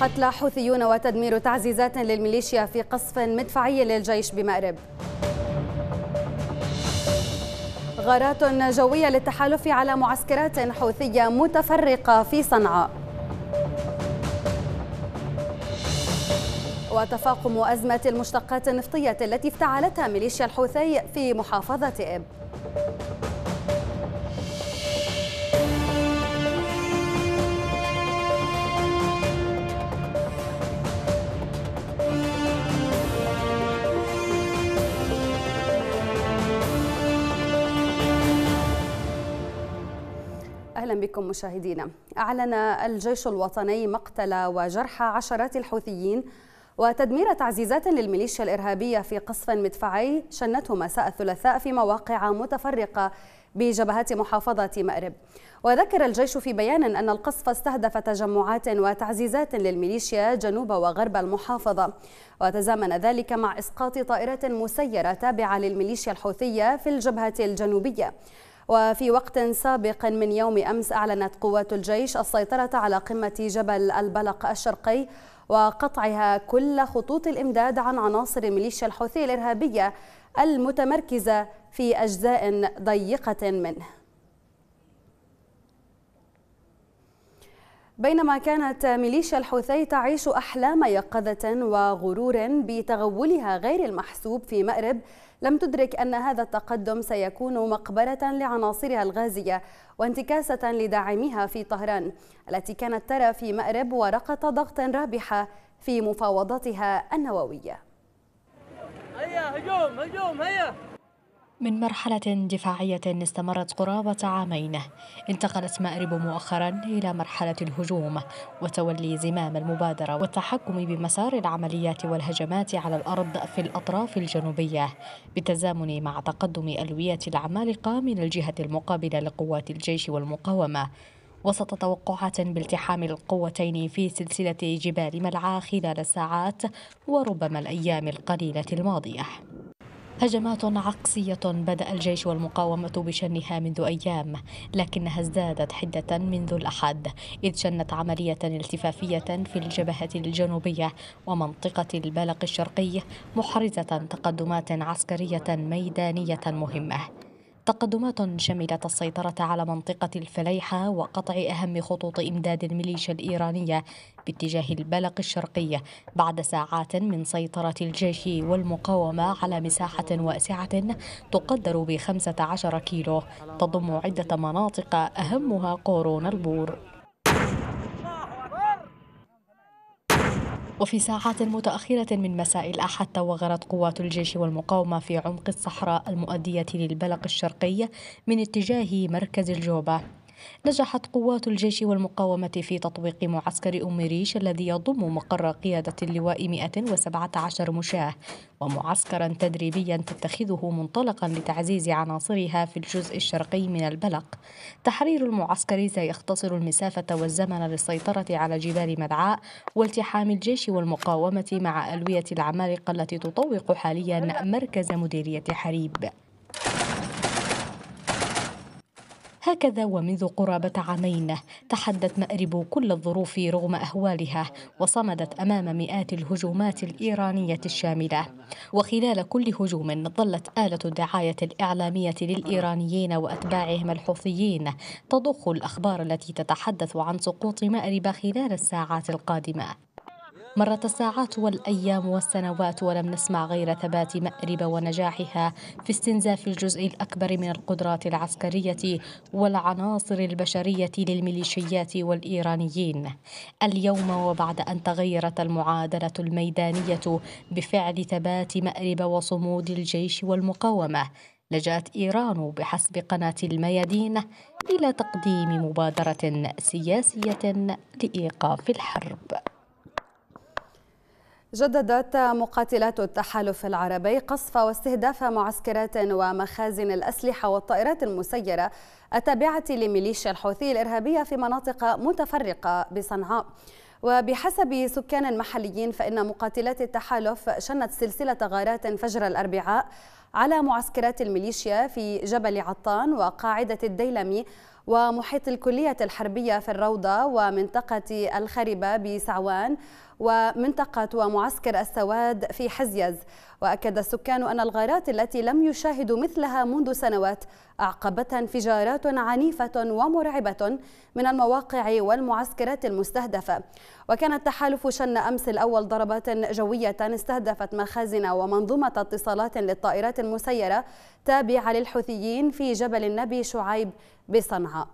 قتلى حوثيون وتدمير تعزيزات للميليشيا في قصف مدفعي للجيش بمأرب غارات جوية للتحالف على معسكرات حوثية متفرقة في صنعاء وتفاقم أزمة المشتقات النفطية التي افتعلتها ميليشيا الحوثي في محافظة إب بكم مشاهدينا أعلن الجيش الوطني مقتل وجرح عشرات الحوثيين وتدمير تعزيزات للميليشيا الإرهابية في قصف مدفعي شنته مساء الثلاثاء في مواقع متفرقة بجبهات محافظة مأرب وذكر الجيش في بيان أن القصف استهدف تجمعات وتعزيزات للميليشيا جنوب وغرب المحافظة وتزامن ذلك مع إسقاط طائرة مسيرة تابعة للميليشيا الحوثية في الجبهة الجنوبية وفي وقت سابق من يوم أمس أعلنت قوات الجيش السيطرة على قمة جبل البلق الشرقي وقطعها كل خطوط الإمداد عن عناصر ميليشيا الحوثي الإرهابية المتمركزة في أجزاء ضيقة منه بينما كانت ميليشيا الحوثي تعيش أحلام يقظة وغرور بتغولها غير المحسوب في مأرب لم تدرك أن هذا التقدم سيكون مقبرة لعناصرها الغازية وانتكاسة لداعميها في طهران التي كانت ترى في مأرب ورقة ضغط رابحة في مفاوضاتها النووية هيا هجوم هجوم هيا من مرحلة دفاعية استمرت قرابة عامين انتقلت مأرب مؤخرا إلى مرحلة الهجوم وتولي زمام المبادرة والتحكم بمسار العمليات والهجمات على الأرض في الأطراف الجنوبية بالتزامن مع تقدم ألوية العمالقة من الجهة المقابلة لقوات الجيش والمقاومة وسط توقعات بالتحام القوتين في سلسلة جبال ملعى خلال الساعات وربما الأيام القليلة الماضية هجمات عكسية بدأ الجيش والمقاومة بشنها منذ أيام لكنها ازدادت حدة منذ الأحد إذ شنت عملية التفافية في الجبهة الجنوبية ومنطقة البلق الشرقي محرزة تقدمات عسكرية ميدانية مهمة تقدمات شملت السيطرة على منطقة الفليحة وقطع أهم خطوط إمداد الميليشيا الإيرانية باتجاه البلق الشرقي بعد ساعات من سيطرة الجيش والمقاومة على مساحة واسعة تقدر بخمسة عشر كيلو تضم عدة مناطق أهمها قورون البور وفي ساعات متأخرة من مساء الأحد توغلت قوات الجيش والمقاومة في عمق الصحراء المؤدية للبلق الشرقي من اتجاه مركز الجوبة نجحت قوات الجيش والمقاومة في تطويق معسكر أم ريش الذي يضم مقر قيادة اللواء 117 مشاة ومعسكرا تدريبيا تتخذه منطلقا لتعزيز عناصرها في الجزء الشرقي من البلق تحرير المعسكر سيختصر المسافة والزمن للسيطرة على جبال مدعاء والتحام الجيش والمقاومة مع ألوية العمالقة التي تطوق حاليا مركز مديرية حريب هكذا ومنذ قرابة عامين تحدت مأرب كل الظروف رغم أهوالها وصمدت أمام مئات الهجومات الإيرانية الشاملة وخلال كل هجوم ظلت آلة الدعاية الإعلامية للإيرانيين وأتباعهم الحوثيين تضخ الأخبار التي تتحدث عن سقوط مأرب خلال الساعات القادمة مرت الساعات والأيام والسنوات ولم نسمع غير ثبات مأرب ونجاحها في استنزاف الجزء الأكبر من القدرات العسكرية والعناصر البشرية للميليشيات والإيرانيين اليوم وبعد أن تغيرت المعادلة الميدانية بفعل ثبات مأرب وصمود الجيش والمقاومة لجأت إيران بحسب قناة الميادين إلى تقديم مبادرة سياسية لإيقاف الحرب جددت مقاتلات التحالف العربي قصف واستهداف معسكرات ومخازن الأسلحة والطائرات المسيرة التابعة لميليشيا الحوثي الإرهابية في مناطق متفرقة بصنعاء وبحسب سكان محليين فإن مقاتلات التحالف شنت سلسلة غارات فجر الأربعاء على معسكرات الميليشيا في جبل عطان وقاعدة الديلمي ومحيط الكلية الحربية في الروضة ومنطقة الخربة بسعوان ومنطقة ومعسكر السواد في حزيز وأكد السكان أن الغارات التي لم يشاهدوا مثلها منذ سنوات أعقبتها انفجارات عنيفة ومرعبة من المواقع والمعسكرات المستهدفة وكان التحالف شن أمس الأول ضربات جوية استهدفت مخازن ومنظومة اتصالات للطائرات المسيرة تابعة للحوثيين في جبل النبي شعيب بصنعاء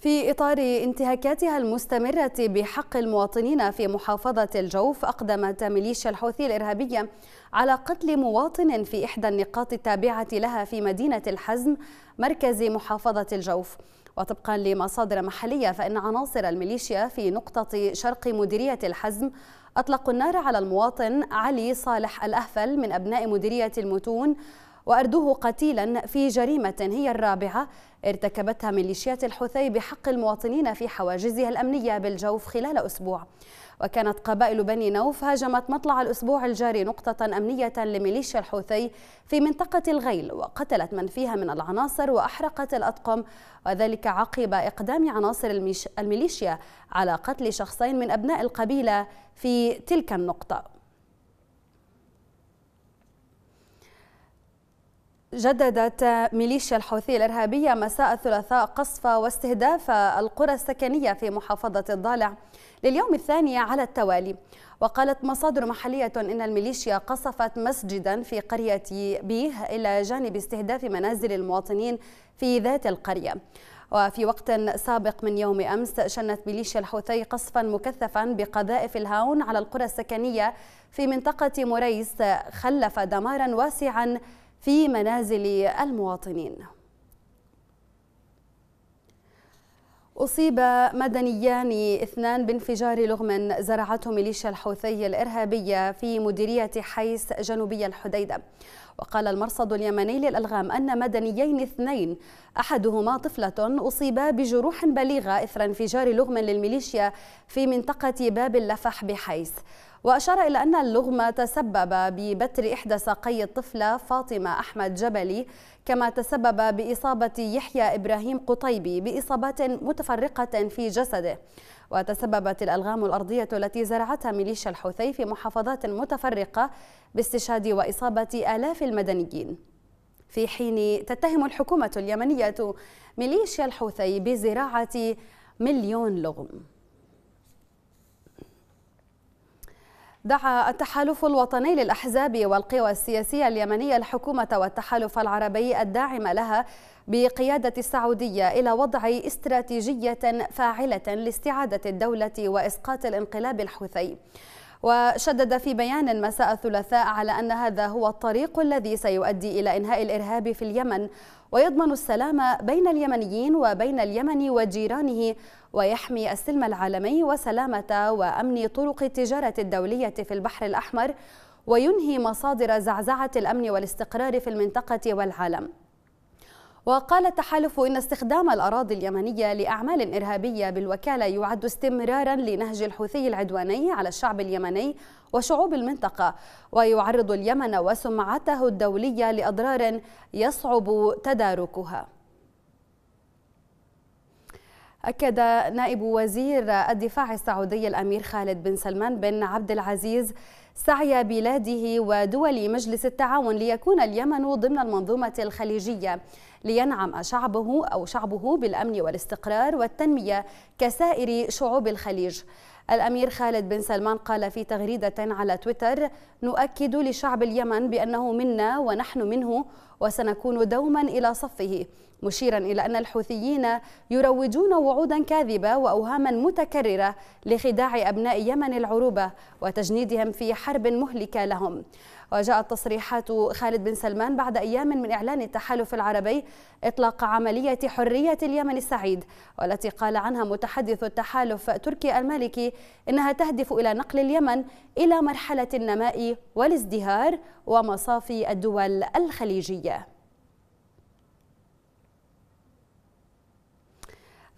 في إطار انتهاكاتها المستمرة بحق المواطنين في محافظة الجوف أقدمت ميليشيا الحوثي الإرهابية على قتل مواطن في إحدى النقاط التابعة لها في مدينة الحزم مركز محافظة الجوف وطبقا لمصادر محلية فإن عناصر الميليشيا في نقطة شرق مديرية الحزم أطلقوا النار على المواطن علي صالح الأهفل من أبناء مديرية المتون واردوه قتيلا في جريمه هي الرابعه ارتكبتها ميليشيات الحوثي بحق المواطنين في حواجزها الامنيه بالجوف خلال اسبوع وكانت قبائل بني نوف هاجمت مطلع الأسبوع الجاري نقطة أمنية لميليشيا الحوثي في منطقة الغيل وقتلت من فيها من العناصر وأحرقت الأطقم وذلك عقب إقدام عناصر الميليشيا على قتل شخصين من أبناء القبيلة في تلك النقطة جددت ميليشيا الحوثي الإرهابية مساء الثلاثاء قصف واستهداف القرى السكنية في محافظة الضالع لليوم الثاني على التوالي وقالت مصادر محلية إن الميليشيا قصفت مسجدا في قرية بيه إلى جانب استهداف منازل المواطنين في ذات القرية وفي وقت سابق من يوم أمس شنت ميليشيا الحوثي قصفا مكثفا بقذائف الهاون على القرى السكنية في منطقة مريس خلف دمارا واسعا في منازل المواطنين أصيب مدنيان اثنان بانفجار لغم زرعته ميليشيا الحوثي الإرهابية في مديرية حيس جنوبي الحديدة وقال المرصد اليمني للألغام أن مدنيين اثنين أحدهما طفلة أصيبا بجروح بليغة إثر انفجار لغم للميليشيا في منطقة باب اللفح بحيس وأشار إلى أن اللغمة تسبب ببتر إحدى ساقي الطفلة فاطمة أحمد جبلي كما تسبب بإصابة يحيى إبراهيم قطيبي بإصابات متفرقة في جسده وتسببت الألغام الأرضية التي زرعتها ميليشيا الحوثي في محافظات متفرقة باستشهاد وإصابة آلاف المدنيين في حين تتهم الحكومة اليمنية ميليشيا الحوثي بزراعة مليون لغم دعا التحالف الوطني للأحزاب والقوى السياسية اليمنية الحكومة والتحالف العربي الداعم لها بقيادة السعودية إلى وضع استراتيجية فاعلة لاستعادة الدولة وإسقاط الانقلاب الحوثي وشدد في بيان مساء الثلاثاء على أن هذا هو الطريق الذي سيؤدي إلى إنهاء الإرهاب في اليمن ويضمن السلام بين اليمنيين وبين اليمن وجيرانه ويحمي السلم العالمي وسلامة وأمن طرق التجارة الدولية في البحر الأحمر وينهي مصادر زعزعة الأمن والاستقرار في المنطقة والعالم وقال التحالف إن استخدام الأراضي اليمنية لأعمال إرهابية بالوكالة يعد استمرارا لنهج الحوثي العدواني على الشعب اليمني وشعوب المنطقة ويعرض اليمن وسمعته الدولية لأضرار يصعب تداركها أكد نائب وزير الدفاع السعودي الأمير خالد بن سلمان بن عبد العزيز سعي بلاده ودول مجلس التعاون ليكون اليمن ضمن المنظومة الخليجية لينعم شعبه أو شعبه بالأمن والاستقرار والتنمية كسائر شعوب الخليج الأمير خالد بن سلمان قال في تغريدة على تويتر نؤكد لشعب اليمن بأنه منا ونحن منه وسنكون دوما إلى صفه مشيرا إلى أن الحوثيين يروجون وعودا كاذبة وأوهاما متكررة لخداع أبناء يمن العروبة وتجنيدهم في حرب مهلكة لهم وجاءت تصريحات خالد بن سلمان بعد أيام من إعلان التحالف العربي إطلاق عملية حرية اليمن السعيد والتي قال عنها متحدث التحالف تركي المالكي إنها تهدف إلى نقل اليمن إلى مرحلة النماء والازدهار ومصافي الدول الخليجية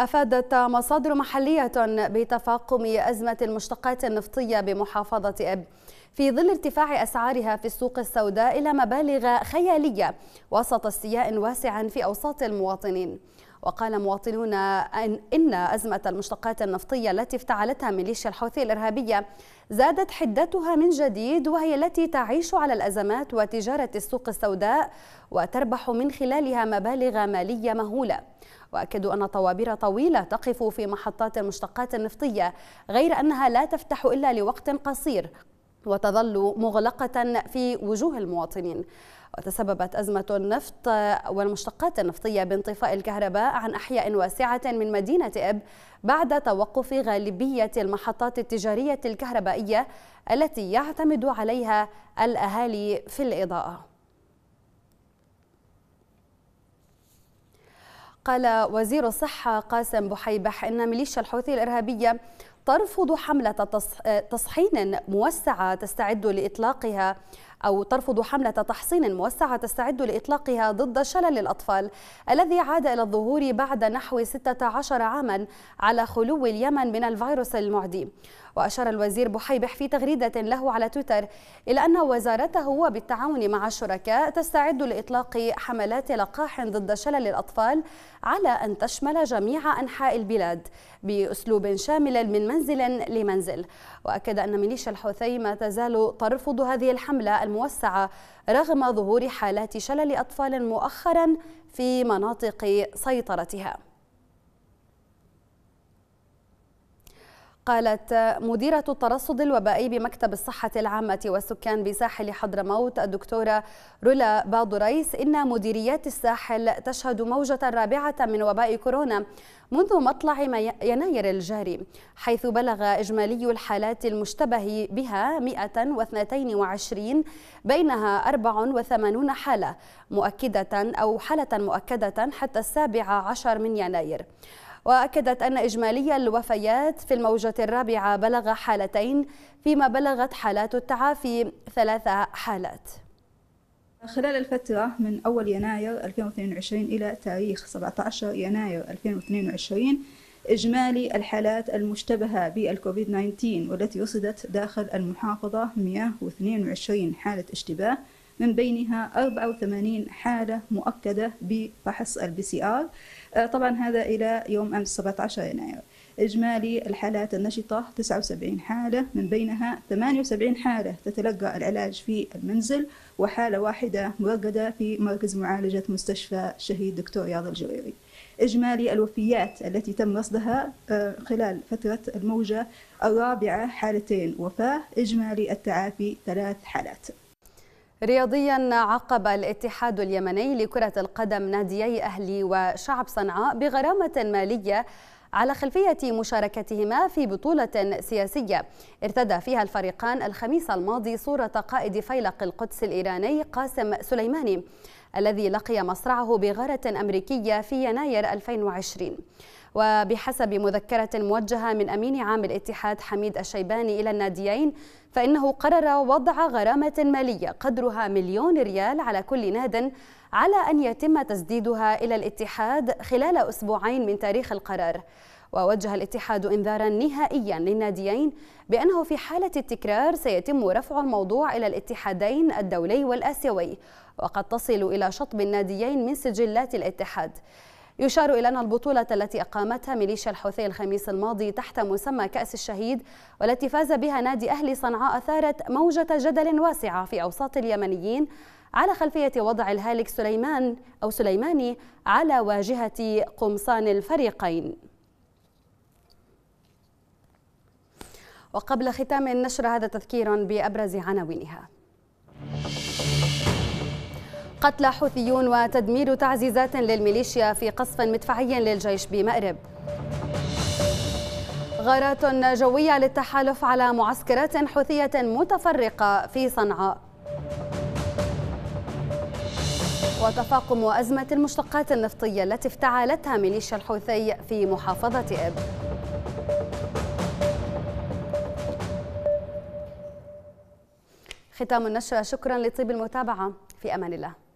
أفادت مصادر محلية بتفاقم أزمة المشتقات النفطية بمحافظة إب في ظل ارتفاع أسعارها في السوق السوداء إلى مبالغ خيالية وسط استياء واسع في أوساط المواطنين وقال مواطنون أن, إن أزمة المشتقات النفطية التي افتعلتها ميليشيا الحوثي الإرهابية زادت حدتها من جديد وهي التي تعيش على الأزمات وتجارة السوق السوداء وتربح من خلالها مبالغ مالية مهولة وأكدوا أن طوابير طويلة تقف في محطات المشتقات النفطية غير أنها لا تفتح إلا لوقت قصير وتظل مغلقة في وجوه المواطنين وتسببت أزمة النفط والمشتقات النفطية بانطفاء الكهرباء عن أحياء واسعة من مدينة إب بعد توقف غالبية المحطات التجارية الكهربائية التي يعتمد عليها الأهالي في الإضاءة قال وزير الصحة قاسم بحيبح إن ميليشيا الحوثي الإرهابية ترفض حملة تصحين موسعة تستعد لإطلاقها أو ترفض حملة تحصين موسعة تستعد لإطلاقها ضد شلل الأطفال الذي عاد إلى الظهور بعد نحو 16 عاما على خلو اليمن من الفيروس المعدي وأشار الوزير بحيبح في تغريدة له على تويتر إلى أن وزارته وبالتعاون مع الشركاء تستعد لإطلاق حملات لقاح ضد شلل الأطفال على أن تشمل جميع أنحاء البلاد بأسلوب شامل من منزل لمنزل وأكد أن ميليشيا الحوثي ما تزال ترفض هذه الحملة الموسعة رغم ظهور حالات شلل أطفال مؤخرا في مناطق سيطرتها قالت مديرة الترصد الوبائي بمكتب الصحة العامة والسكان بساحل حضرموت الدكتورة رولا بادوريس إن مديريات الساحل تشهد موجة رابعة من وباء كورونا منذ مطلع يناير الجاري حيث بلغ إجمالي الحالات المشتبه بها 122 بينها 84 حالة مؤكدة أو حالة مؤكدة حتى السابع عشر من يناير وأكدت أن إجمالي الوفيات في الموجة الرابعة بلغ حالتين فيما بلغت حالات التعافي ثلاثة حالات خلال الفترة من أول يناير 2022 إلى تاريخ 17 يناير 2022 إجمالي الحالات المشتبهة بالكوفيد 19 والتي وصدت داخل المحافظة 122 حالة اشتباه من بينها 84 حالة مؤكدة بفحص البي سي آر آه، طبعا هذا إلى يوم أمس 17 يناير إجمالي الحالات النشطة 79 حالة من بينها 78 حالة تتلقى العلاج في المنزل وحالة واحدة مرقدة في مركز معالجة مستشفى الشهيد دكتور رياض الجريري إجمالي الوفيات التي تم رصدها آه، خلال فترة الموجة الرابعة حالتين وفاة إجمالي التعافي ثلاث حالات رياضيا عقب الاتحاد اليمني لكرة القدم ناديي أهلي وشعب صنعاء بغرامة مالية على خلفية مشاركتهما في بطولة سياسية ارتدى فيها الفريقان الخميس الماضي صورة قائد فيلق القدس الإيراني قاسم سليماني الذي لقي مصرعه بغارة أمريكية في يناير 2020 وبحسب مذكرة موجهة من أمين عام الاتحاد حميد الشيباني إلى الناديين فإنه قرر وضع غرامة مالية قدرها مليون ريال على كل ناد على أن يتم تسديدها إلى الاتحاد خلال أسبوعين من تاريخ القرار ووجه الاتحاد انذارا نهائيا للناديين بانه في حاله التكرار سيتم رفع الموضوع الى الاتحادين الدولي والاسيوي وقد تصل الى شطب الناديين من سجلات الاتحاد يشار إلى أن البطولة التي أقامتها ميليشيا الحوثي الخميس الماضي تحت مسمى كأس الشهيد والتي فاز بها نادي أهلي صنعاء أثارت موجة جدل واسعة في أوساط اليمنيين على خلفية وضع الهالك سليمان أو سليماني على واجهة قمصان الفريقين وقبل ختام النشر هذا تذكير بأبرز عناوينها قتل حوثيون وتدمير تعزيزات للميليشيا في قصف مدفعي للجيش بمأرب غارات جوية للتحالف على معسكرات حوثية متفرقة في صنعاء وتفاقم أزمة المشتقات النفطية التي افتعلتها ميليشيا الحوثي في محافظة إب ختام النشرة شكرا لطيب المتابعة في أمان الله